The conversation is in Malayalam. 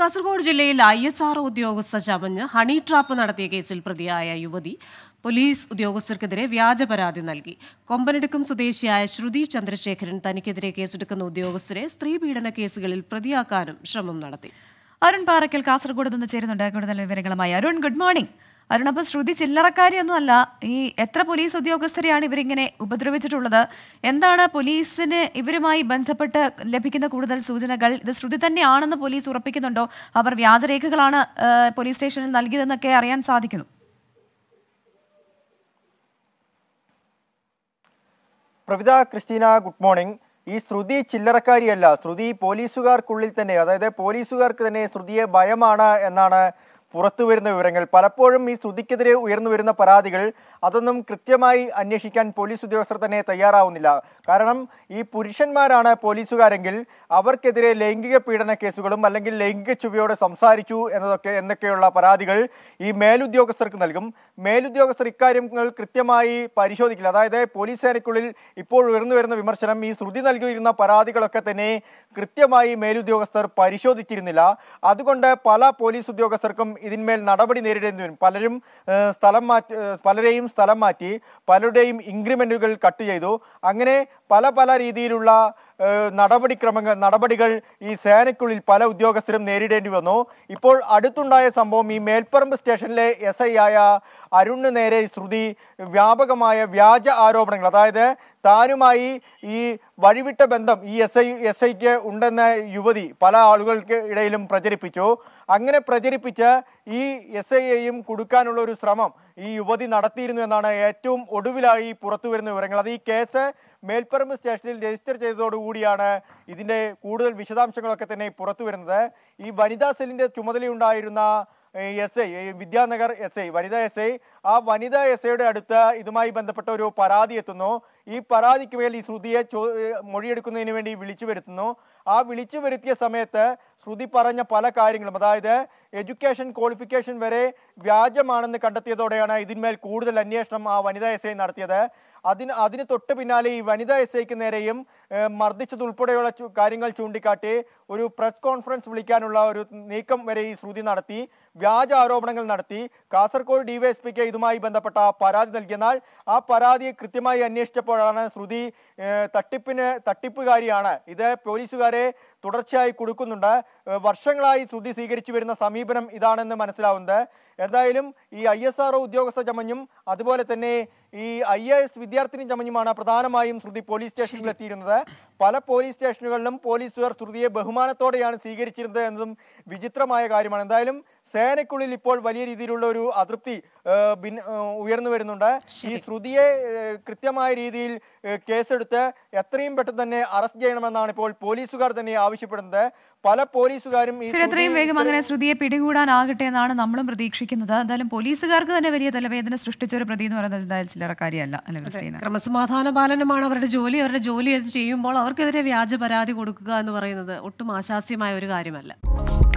കാസർഗോഡ് ജില്ലയിൽ ഐ എസ് ആർ ഉദ്യോഗസ്ഥ ചമഞ്ഞ് ഹണി ട്രാപ്പ് നടത്തിയ കേസിൽ പ്രതിയായ യുവതി പോലീസ് ഉദ്യോഗസ്ഥർക്കെതിരെ വ്യാജ പരാതി നൽകി കൊമ്പനടുക്കം സ്വദേശിയായ ശ്രുതി ചന്ദ്രശേഖരൻ തനിക്കെതിരെ കേസെടുക്കുന്ന ഉദ്യോഗസ്ഥരെ സ്ത്രീ പീഡന കേസുകളിൽ പ്രതിയാക്കാനും ശ്രമം നടത്തി അരുൺ പാറയ്ക്കൽ കാസർഗോഡ് നിന്ന് ചേരുന്നുണ്ട് കൂടുതൽ വിവരങ്ങളുമായി അരുൺ ഗുഡ് മോർണിംഗ് അരുൺ അപ്പം ശ്രുതി അല്ല ഈ എത്ര പോലീസ് ഉദ്യോഗസ്ഥരെയാണ് ഇവരിങ്ങനെ ഉപദ്രവിച്ചിട്ടുള്ളത് എന്താണ് പോലീസിന് ഇവരുമായി ബന്ധപ്പെട്ട് ലഭിക്കുന്ന കൂടുതൽ സൂചനകൾ ഇത് ശ്രുതി തന്നെയാണെന്ന് പോലീസ് ഉറപ്പിക്കുന്നുണ്ടോ അവർ വ്യാജരേഖകളാണ് പോലീസ് സ്റ്റേഷനിൽ നൽകിയതെന്നൊക്കെ അറിയാൻ സാധിക്കുന്നു പ്രവിത ക്രിസ്റ്റീന ഗുഡ് മോർണിംഗ് ഈ ശ്രുതി ചില്ലറക്കാരിയല്ല ശ്രുതി പോലീസുകാർക്കുള്ളിൽ തന്നെ അതായത് പോലീസുകാർക്ക് തന്നെ ശ്രുതിയെ ഭയമാണ് എന്നാണ് പുറത്തു വരുന്ന വിവരങ്ങൾ പലപ്പോഴും ഈ ശ്രുതിക്കെതിരെ ഉയർന്നു വരുന്ന പരാതികൾ അതൊന്നും കൃത്യമായി അന്വേഷിക്കാൻ പോലീസ് ഉദ്യോഗസ്ഥർ തന്നെ തയ്യാറാവുന്നില്ല കാരണം ഈ പുരുഷന്മാരാണ് പോലീസുകാരെങ്കിൽ അവർക്കെതിരെ ലൈംഗിക പീഡന കേസുകളും അല്ലെങ്കിൽ ലൈംഗിക ചുവയോട് സംസാരിച്ചു എന്നതൊക്കെ എന്നൊക്കെയുള്ള പരാതികൾ ഈ മേലുദ്യോഗസ്ഥർക്ക് നൽകും മേലുദ്യോഗസ്ഥർ ഇക്കാര്യങ്ങൾ കൃത്യമായി പരിശോധിക്കില്ല അതായത് പോലീസ് സേനയ്ക്കുള്ളിൽ ഇപ്പോൾ ഉയർന്നു വരുന്ന വിമർശനം ഈ ശ്രുതി നൽകിയിരുന്ന പരാതികളൊക്കെ തന്നെ കൃത്യമായി മേലുദ്യോഗസ്ഥർ പരിശോധിച്ചിരുന്നില്ല അതുകൊണ്ട് പല പോലീസ് ഉദ്യോഗസ്ഥർക്കും ഇതിന്മേൽ നടപടി നേരിടേണ്ടി വരും പലരും സ്ഥലം മാറ്റി പലരെയും സ്ഥലം മാറ്റി പലരുടെയും ഇൻക്രിമെന്റുകൾ കട്ട് ചെയ്തു അങ്ങനെ പല പല രീതിയിലുള്ള നടപടിക്രമങ്ങൾ നടപടികൾ ഈ സേനയ്ക്കുള്ളിൽ പല ഉദ്യോഗസ്ഥരും നേരിടേണ്ടി വന്നു ഇപ്പോൾ അടുത്തുണ്ടായ സംഭവം ഈ മേൽപ്പറമ്പ് സ്റ്റേഷനിലെ എസ് ഐ ആയ അരുണിന് നേരെ ശ്രുതി വ്യാപകമായ വ്യാജ ആരോപണങ്ങൾ അതായത് താനുമായി ഈ വഴിവിട്ട ബന്ധം ഈ എസ് ഐ എസ് ഐക്ക് ഉണ്ടെന്ന യുവതി പല ആളുകൾക്ക് ഇടയിലും പ്രചരിപ്പിച്ചു അങ്ങനെ പ്രചരിപ്പിച്ച ഈ എസ് എയും കൊടുക്കാനുള്ള ഒരു ശ്രമം ഈ യുവതി നടത്തിയിരുന്നു എന്നാണ് ഏറ്റവും ഒടുവിലായി പുറത്തു വരുന്ന വിവരങ്ങൾ അത് ഈ കേസ് മേൽപ്പറമ്പ് സ്റ്റേഷനിൽ രജിസ്റ്റർ ചെയ്തതോടുകൂടിയാണ് ഇതിൻ്റെ കൂടുതൽ വിശദാംശങ്ങളൊക്കെ തന്നെ പുറത്തു വരുന്നത് ഈ വനിതാ സെല്ലിൻ്റെ ചുമതലയുണ്ടായിരുന്ന S I Vidyanagar S I വനിതാ എസ് ഐ ആ വനിതാ എസ് ഐയുടെ അടുത്ത് ഇതുമായി ബന്ധപ്പെട്ട ഒരു പരാതി എത്തുന്നു ഈ പരാതിക്ക് മേൽ ഈ ശ്രുതിയെ മൊഴിയെടുക്കുന്നതിന് വേണ്ടി വിളിച്ചു വരുത്തുന്നു ആ വിളിച്ചു വരുത്തിയ സമയത്ത് ശ്രുതി പറഞ്ഞ പല കാര്യങ്ങളും അതായത് എഡ്യൂക്കേഷൻ ക്വാളിഫിക്കേഷൻ വരെ വ്യാജമാണെന്ന് കണ്ടെത്തിയതോടെയാണ് ഇതിന്മേൽ കൂടുതൽ അന്വേഷണം ആ വനിതാ എസ് ഐ നടത്തിയത് അതിന് അതിന് തൊട്ട് പിന്നാലെ ഈ വനിതാ എസ് ഐക്ക് നേരെയും മർദ്ദിച്ചതുൾപ്പെടെയുള്ള കാര്യങ്ങൾ ചൂണ്ടിക്കാട്ടി ഒരു പ്രസ് കോൺഫറൻസ് വിളിക്കാനുള്ള ഒരു നീക്കം വരെ ഈ ശ്രുതി നടത്തി വ്യാജ ആരോപണങ്ങൾ നടത്തി കാസർഗോഡ് ഡിവൈഎസ്പിക്ക് ഇതുമായി ബന്ധപ്പെട്ട പരാതി നൽകിയെന്നാൽ ആ പരാതി കൃത്യമായി അന്വേഷിച്ചപ്പോഴാണ് ശ്രുതി തട്ടിപ്പിന് തട്ടിപ്പുകാരിയാണ് ഇത് പോലീസുകാരെ തുടർച്ചയായി കൊടുക്കുന്നുണ്ട് വർഷങ്ങളായി ശ്രുതി സ്വീകരിച്ചു വരുന്ന സമീപനം ഇതാണെന്ന് മനസ്സിലാവുന്നത് എന്തായാലും ഈ ഐ എസ് ആർ ഉദ്യോഗസ്ഥ ചമഞ്ഞും അതുപോലെ തന്നെ ഈ ഐ എ എസ് വിദ്യാർത്ഥിനി ചമഞ്ഞുമാണ് പ്രധാനമായും ശ്രുതി പോലീസ് സ്റ്റേഷനിൽ എത്തിയിരുന്നത് പല പോലീസ് സ്റ്റേഷനുകളിലും പോലീസുകാർ ശ്രുതിയെ ബഹുമാനത്തോടെയാണ് സ്വീകരിച്ചിരുന്നത് എന്നതും വിചിത്രമായ കാര്യമാണ് എന്തായാലും സേനയ്ക്കുള്ളിൽ ഇപ്പോൾ വലിയ രീതിയിലുള്ള ഒരു അതൃപ്തി ഉയർന്നു വരുന്നുണ്ട് ഈ ശ്രുതിയെ കൃത്യമായ രീതിയിൽ കേസെടുത്ത് എത്രയും പെട്ടെന്ന് തന്നെ അറസ്റ്റ് ചെയ്യണമെന്നാണ് ഇപ്പോൾ പോലീസുകാർ തന്നെ ആവശ്യപ്പെടുന്നത് പല പോലീസുകാരും ഇത്രയും വേഗം അങ്ങനെ ശ്രുതിയെ പിടികൂടാനാകട്ടെ എന്നാണ് നമ്മളും പ്രതീക്ഷിക്കുന്നത് എന്തായാലും പോലീസുകാർക്ക് തന്നെ വലിയ തലവേദന സൃഷ്ടിച്ച ഒരു പ്രതി എന്ന് പറയുന്നത് എന്തായാലും ചില്ലറ കാര്യമല്ല ക്രമസമാധാന പാലനമാണ് അവരുടെ ജോലി അവരുടെ ജോലി ചെയ്യുമ്പോൾ അവർക്കെതിരെ വ്യാജ പരാതി കൊടുക്കുക എന്ന് പറയുന്നത് ഒട്ടും ആശാസ്യമായ ഒരു കാര്യമല്ല